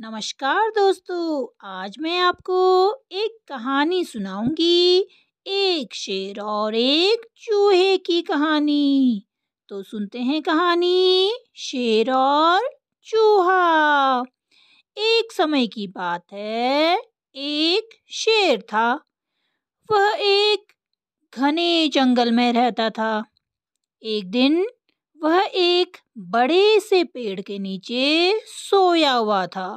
नमस्कार दोस्तों आज मैं आपको एक कहानी सुनाऊंगी एक शेर और एक चूहे की कहानी तो सुनते हैं कहानी शेर और चूहा एक समय की बात है एक शेर था वह एक घने जंगल में रहता था एक दिन वह एक बड़े से पेड़ के नीचे सोया हुआ था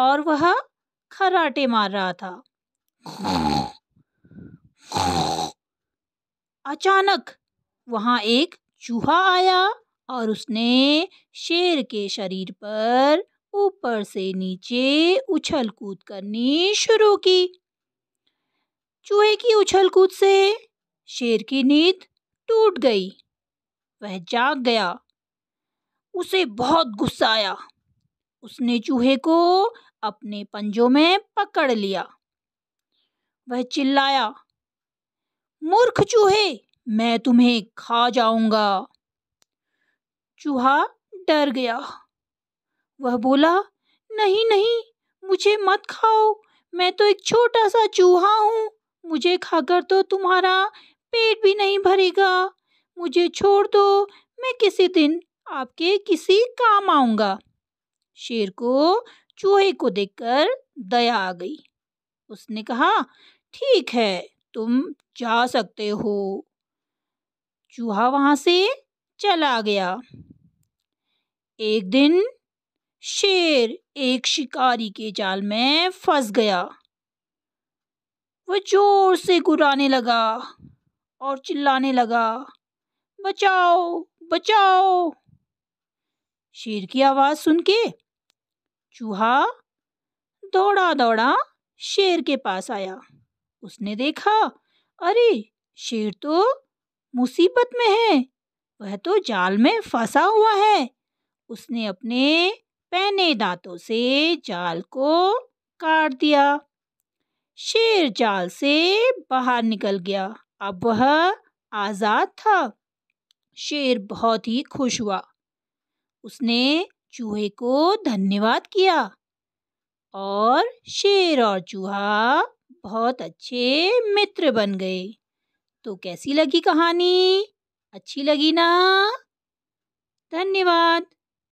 और वह खराटे मार रहा था अचानक वहां एक चूहा आया और उसने शेर के शरीर पर ऊपर से नीचे उछल कूद करनी शुरू की चूहे की उछल कूद से शेर की नींद टूट गई वह जाग गया उसे बहुत गुस्सा आया उसने चूहे को अपने पंजों में पकड़ लिया वह चिल्लाया मूर्ख चूहे मैं तुम्हें खा जाऊंगा चूहा डर गया वह बोला नहीं नहीं मुझे मत खाओ मैं तो एक छोटा सा चूहा हूं मुझे खाकर तो तुम्हारा पेट भी नहीं भरेगा मुझे छोड़ दो मैं किसी दिन आपके किसी काम आऊंगा शेर को चूहे को देखकर दया आ गई उसने कहा ठीक है तुम जा सकते हो चूहा वहां से चला गया एक दिन शेर एक शिकारी के जाल में फंस गया वह जोर से गुराने लगा और चिल्लाने लगा बचाओ बचाओ शेर की आवाज सुन के चूहा दौड़ा दौड़ा शेर के पास आया उसने देखा अरे शेर तो मुसीबत में है वह तो जाल में फंसा हुआ है उसने अपने पहने दांतों से जाल को काट दिया शेर जाल से बाहर निकल गया अब वह आज़ाद था शेर बहुत ही खुश हुआ उसने चूहे को धन्यवाद किया और शेर और चूहा बहुत अच्छे मित्र बन गए तो कैसी लगी कहानी अच्छी लगी ना धन्यवाद